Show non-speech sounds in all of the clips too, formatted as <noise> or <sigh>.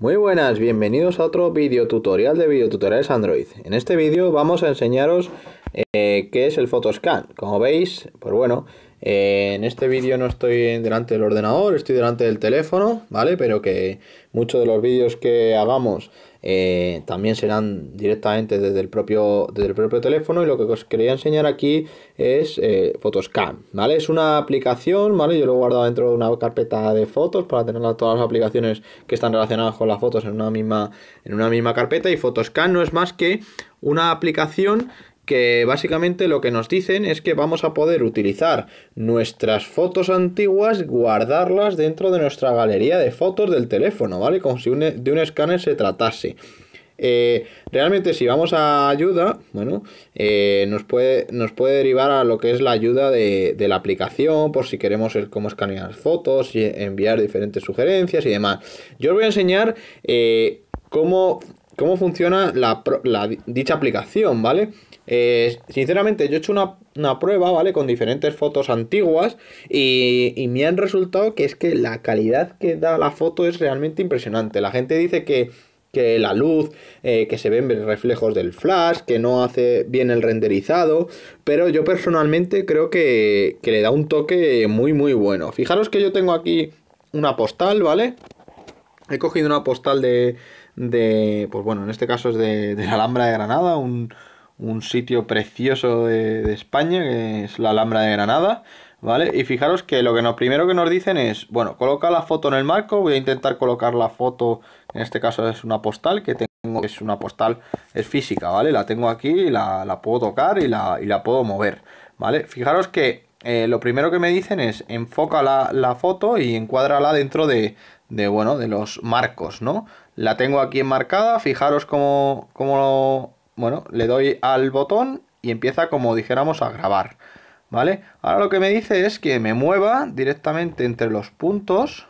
Muy buenas, bienvenidos a otro video tutorial de Tutoriales Android. En este vídeo vamos a enseñaros eh, qué es el Photoscan. Como veis, pues bueno, eh, en este vídeo no estoy delante del ordenador, estoy delante del teléfono, ¿vale? Pero que muchos de los vídeos que hagamos eh, también serán directamente desde el, propio, propio teléfono y lo que os quería enseñar aquí es eh, Photoscan, ¿vale? Es una aplicación, ¿vale? Yo lo he guardado dentro de una carpeta de fotos para tener todas las aplicaciones que están relacionadas con las fotos en una misma, en una misma carpeta y Photoscan no es más que una aplicación que básicamente lo que nos dicen es que vamos a poder utilizar nuestras fotos antiguas, guardarlas dentro de nuestra galería de fotos del teléfono, ¿vale? Como si de un escáner se tratase. Eh, realmente si vamos a ayuda, bueno, eh, nos, puede, nos puede derivar a lo que es la ayuda de, la aplicación, por si queremos cómo escanear fotos y enviar diferentes sugerencias y demás. Yo os voy a enseñar eh, cómo cómo funciona dicha aplicación, ¿vale? Eh, sinceramente, yo he hecho una, prueba, ¿vale? Con diferentes fotos antiguas y, me han resultado que es que la calidad que da la foto es realmente impresionante. La gente dice que, la luz, eh, que se ven reflejos del flash, que no hace bien el renderizado, pero yo personalmente creo que le da un toque muy, muy bueno. Fijaros que yo tengo aquí una postal, ¿vale? He cogido una postal de, de, pues bueno, en este caso es de, la Alhambra de Granada, un, sitio precioso de, España, que es la Alhambra de Granada, ¿vale? Y fijaros que lo que nos, primero que nos dicen es, bueno, coloca la foto en el marco, voy a intentar colocar la foto, en este caso es una postal que tengo, es una postal, es física, ¿vale? La tengo aquí, la, puedo tocar y la, la puedo mover, ¿vale? Fijaros que eh, lo primero que me dicen es enfoca la, la foto y encuádrala dentro de, de bueno, de los marcos, ¿no? La tengo aquí enmarcada, fijaros cómo, cómo bueno, le doy al botón y empieza como dijéramos a grabar, ¿vale? Ahora lo que me dice es que me mueva directamente entre los puntos.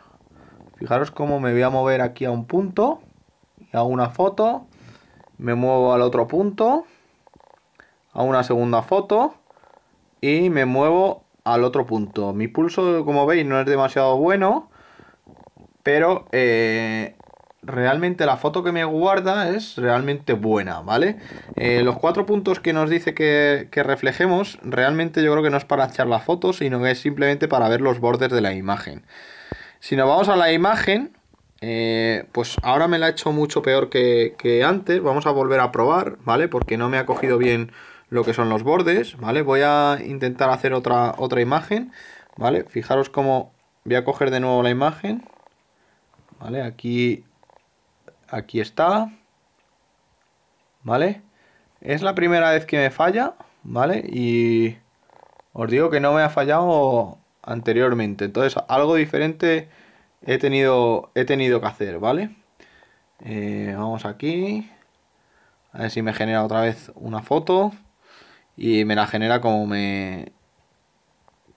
Fijaros cómo me voy a mover aquí a un punto, a una foto, me muevo al otro punto, a una segunda foto y me muevo al otro punto. Mi pulso, como veis, no es demasiado bueno, pero eh, realmente la foto que me guarda es realmente buena, ¿vale? Eh, los cuatro puntos que nos dice que, reflejemos, realmente yo creo que no es para echar la foto, sino que es simplemente para ver los bordes de la imagen. Si nos vamos a la imagen, eh, pues ahora me la he hecho mucho peor que, antes. Vamos a volver a probar, ¿vale? Porque no me ha cogido bien lo que son los bordes, ¿vale? Voy a intentar hacer otra, otra imagen, ¿vale? Fijaros cómo voy a coger de nuevo la imagen ¿vale? Aquí, aquí está, ¿vale? Es la primera vez que me falla, ¿vale? Y os digo que no me ha fallado anteriormente, entonces algo diferente he tenido, he tenido que hacer, ¿vale? Eh, vamos aquí, a ver si me genera otra vez una foto y me la genera como me,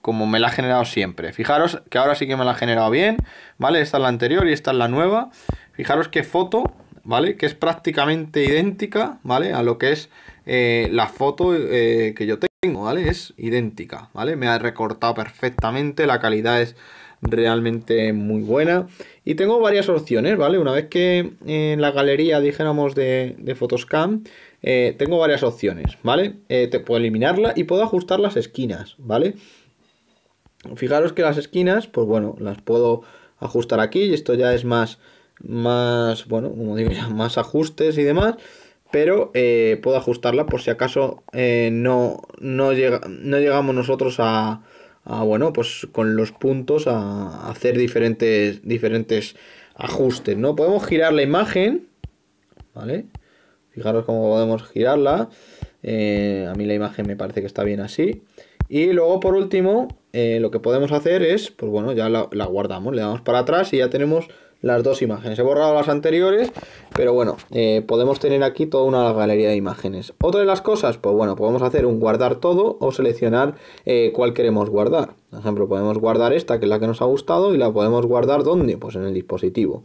como me la ha generado siempre. Fijaros que ahora sí que me la ha generado bien, ¿vale? Esta es la anterior y esta es la nueva. Fijaros qué foto, ¿vale? Que es prácticamente idéntica, ¿vale? A lo que es eh, la foto eh, que yo tengo, ¿vale? Es idéntica, ¿vale? Me ha recortado perfectamente, la calidad es realmente muy buena. Y tengo varias opciones, ¿vale? Una vez que en la galería dijéramos de, de Photoscan, eh, tengo varias opciones, ¿vale? te puedo eliminarla y puedo ajustar las esquinas, ¿vale? Fijaros que las esquinas, pues bueno, las puedo ajustar aquí y esto ya es más, más bueno, como digo ya, <laughs> más ajustes y demás. Pero eh, puedo ajustarla por si acaso eh, no, no, llegamos nosotros a, bueno, pues con los puntos a hacer diferentes, diferentes ajustes, ¿no? Podemos girar la imagen, ¿vale? Fijaros cómo podemos girarla. Eh, a mí la imagen me parece que está bien así. Y luego, por último, eh, lo que podemos hacer es, pues bueno, ya la, guardamos, le damos para atrás y ya tenemos las dos imágenes. He borrado las anteriores, pero bueno, eh, podemos tener aquí toda una galería de imágenes. Otra de las cosas, pues bueno, podemos hacer un guardar todo o seleccionar eh, cuál queremos guardar. Por ejemplo, podemos guardar esta, que es la que nos ha gustado, y la podemos guardar ¿dónde? Pues en el dispositivo,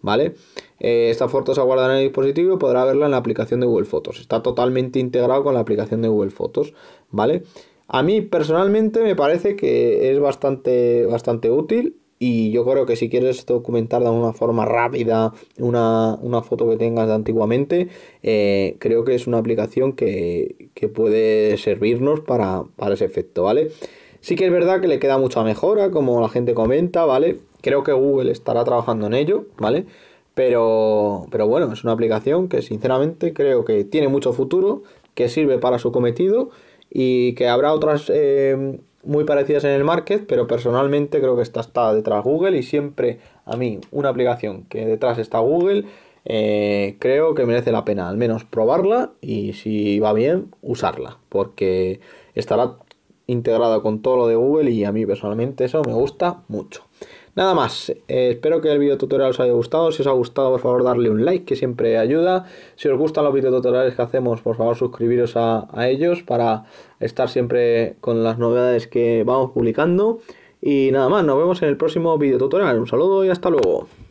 ¿vale? esta foto se guardado en el dispositivo y podrá verla en la aplicación de Google Fotos. Está totalmente integrado con la aplicación de Google Fotos, ¿vale? vale a mí personalmente me parece que es bastante, bastante útil y yo creo que si quieres documentar de una forma rápida una, foto que tengas de antiguamente, eh, creo que es una aplicación que, puede servirnos para, ese efecto, ¿vale? Sí que es verdad que le queda mucha mejora, como la gente comenta, ¿vale? Creo que Google estará trabajando en ello, ¿vale? Pero, pero bueno, es una aplicación que sinceramente creo que tiene mucho futuro, que sirve para su cometido y que habrá otras eh, muy parecidas en el market, pero personalmente creo que esta está detrás Google y siempre a mí una aplicación que detrás está Google eh, creo que merece la pena al menos probarla y si va bien usarla, porque estará integrada con todo lo de Google y a mí personalmente eso me gusta mucho. Nada más, eh, espero que el video tutorial os haya gustado, si os ha gustado por favor darle un like que siempre ayuda, si os gustan los tutoriales que hacemos por favor suscribiros a, a ellos para estar siempre con las novedades que vamos publicando y nada más, nos vemos en el próximo tutorial. un saludo y hasta luego.